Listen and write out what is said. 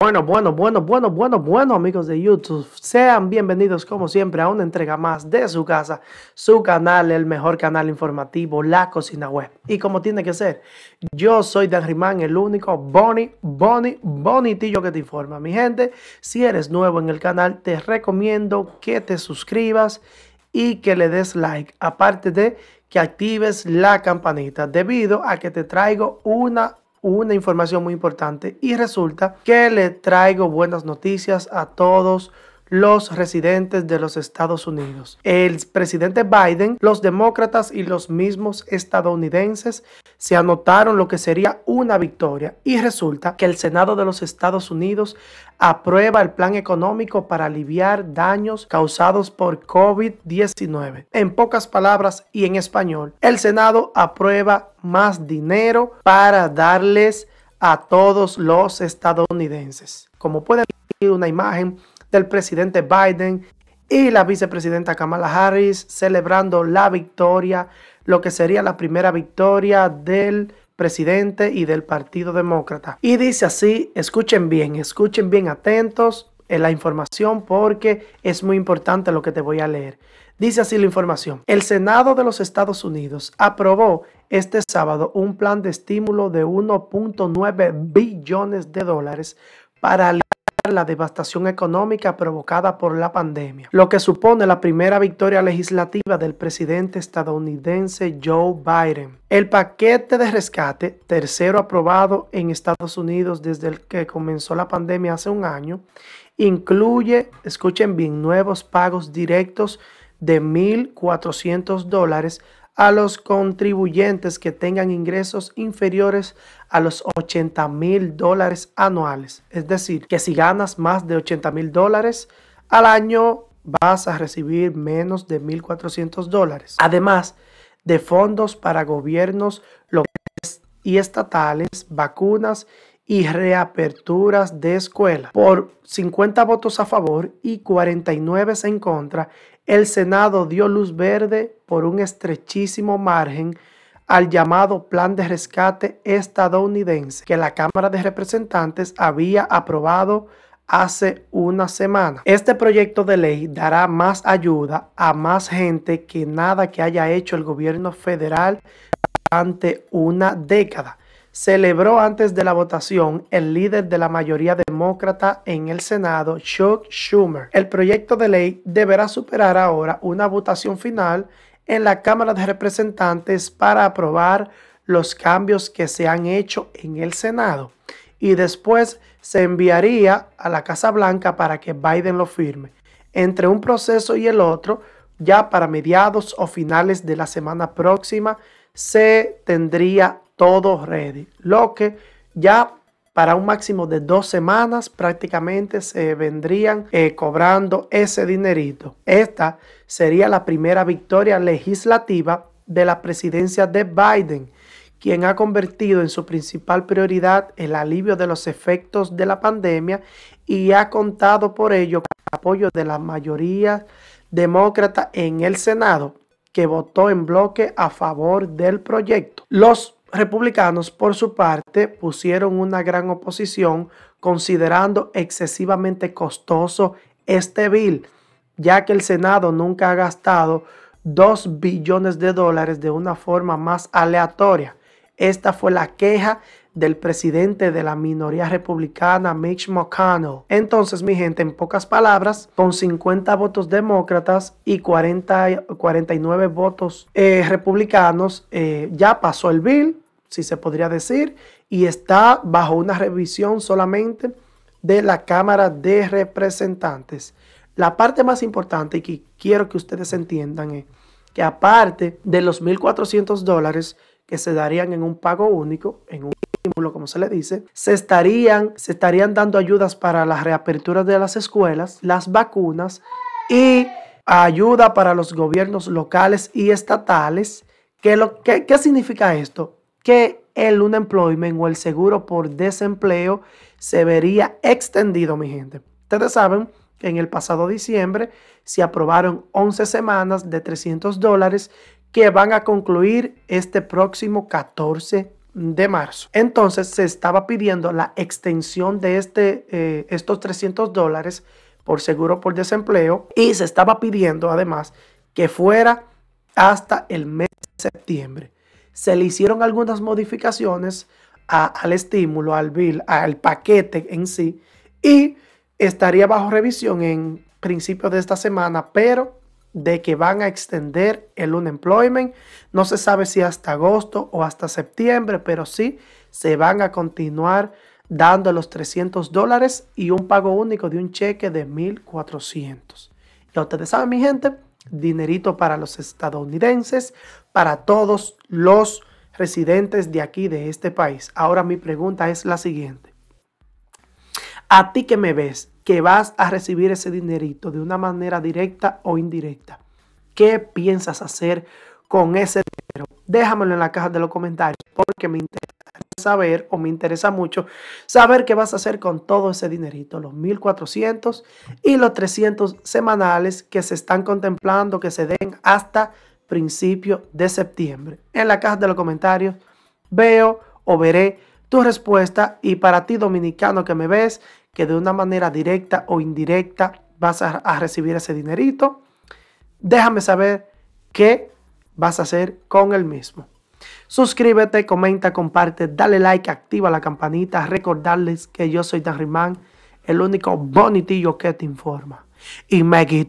Bueno, bueno, bueno, bueno, bueno, bueno, amigos de YouTube, sean bienvenidos como siempre a una entrega más de su casa, su canal, el mejor canal informativo, La Cocina Web. Y como tiene que ser, yo soy Dan Rimán, el único boni, boni, bonitillo que te informa. Mi gente, si eres nuevo en el canal, te recomiendo que te suscribas y que le des like. Aparte de que actives la campanita debido a que te traigo una una información muy importante y resulta que le traigo buenas noticias a todos los residentes de los Estados Unidos. El presidente Biden, los demócratas y los mismos estadounidenses se anotaron lo que sería una victoria y resulta que el Senado de los Estados Unidos aprueba el plan económico para aliviar daños causados por COVID-19. En pocas palabras y en español, el Senado aprueba más dinero para darles a todos los estadounidenses. Como pueden ver, una imagen del presidente Biden y la vicepresidenta Kamala Harris celebrando la victoria, lo que sería la primera victoria del presidente y del Partido Demócrata. Y dice así, escuchen bien, escuchen bien atentos en la información porque es muy importante lo que te voy a leer. Dice así la información. El Senado de los Estados Unidos aprobó este sábado un plan de estímulo de 1.9 billones de dólares para la devastación económica provocada por la pandemia, lo que supone la primera victoria legislativa del presidente estadounidense Joe Biden. El paquete de rescate, tercero aprobado en Estados Unidos desde el que comenzó la pandemia hace un año, incluye, escuchen bien, nuevos pagos directos de 1.400 dólares a los contribuyentes que tengan ingresos inferiores a los 80 mil dólares anuales. Es decir, que si ganas más de 80 mil dólares al año, vas a recibir menos de 1.400 dólares. Además de fondos para gobiernos locales y estatales, vacunas y reaperturas de escuelas. Por 50 votos a favor y 49 en contra, el Senado dio luz verde por un estrechísimo margen al llamado Plan de Rescate estadounidense que la Cámara de Representantes había aprobado hace una semana. Este proyecto de ley dará más ayuda a más gente que nada que haya hecho el gobierno federal durante una década celebró antes de la votación el líder de la mayoría demócrata en el Senado, Chuck Schumer. El proyecto de ley deberá superar ahora una votación final en la Cámara de Representantes para aprobar los cambios que se han hecho en el Senado y después se enviaría a la Casa Blanca para que Biden lo firme. Entre un proceso y el otro, ya para mediados o finales de la semana próxima, se tendría todo ready. Lo que ya para un máximo de dos semanas prácticamente se vendrían eh, cobrando ese dinerito. Esta sería la primera victoria legislativa de la presidencia de Biden, quien ha convertido en su principal prioridad el alivio de los efectos de la pandemia y ha contado por ello con el apoyo de la mayoría demócrata en el Senado, que votó en bloque a favor del proyecto. Los republicanos, por su parte, pusieron una gran oposición considerando excesivamente costoso este bill, ya que el Senado nunca ha gastado 2 billones de dólares de una forma más aleatoria. Esta fue la queja del presidente de la minoría republicana, Mitch McConnell. Entonces, mi gente, en pocas palabras, con 50 votos demócratas y 49 votos eh, republicanos, eh, ya pasó el bill, si se podría decir, y está bajo una revisión solamente de la Cámara de Representantes. La parte más importante y que quiero que ustedes entiendan es que aparte de los 1.400 dólares que se darían en un pago único, en un estímulo como se le dice, se estarían, se estarían dando ayudas para la reapertura de las escuelas, las vacunas y ayuda para los gobiernos locales y estatales. ¿Qué, lo, qué significa esto? que el unemployment o el seguro por desempleo se vería extendido, mi gente. Ustedes saben que en el pasado diciembre se aprobaron 11 semanas de 300 dólares que van a concluir este próximo 14 de marzo. Entonces se estaba pidiendo la extensión de este, eh, estos 300 dólares por seguro por desempleo y se estaba pidiendo además que fuera hasta el mes de septiembre se le hicieron algunas modificaciones al estímulo, al bill, al paquete en sí, y estaría bajo revisión en principio de esta semana, pero de que van a extender el unemployment. No se sabe si hasta agosto o hasta septiembre, pero sí se van a continuar dando los 300 dólares y un pago único de un cheque de 1.400. Ya ustedes saben, mi gente, dinerito para los estadounidenses, para todos los residentes de aquí, de este país. Ahora mi pregunta es la siguiente. A ti que me ves, que vas a recibir ese dinerito de una manera directa o indirecta, ¿qué piensas hacer con ese dinero? Déjamelo en la caja de los comentarios porque me interesa saber, o me interesa mucho, saber qué vas a hacer con todo ese dinerito, los 1.400 y los 300 semanales que se están contemplando que se den hasta principio de septiembre. En la caja de los comentarios veo o veré tu respuesta y para ti dominicano que me ves, que de una manera directa o indirecta vas a, recibir ese dinerito, déjame saber qué vas a hacer con el mismo. Suscríbete, comenta, comparte, dale like, activa la campanita. Recordarles que yo soy Dan el único bonitillo que te informa. Y me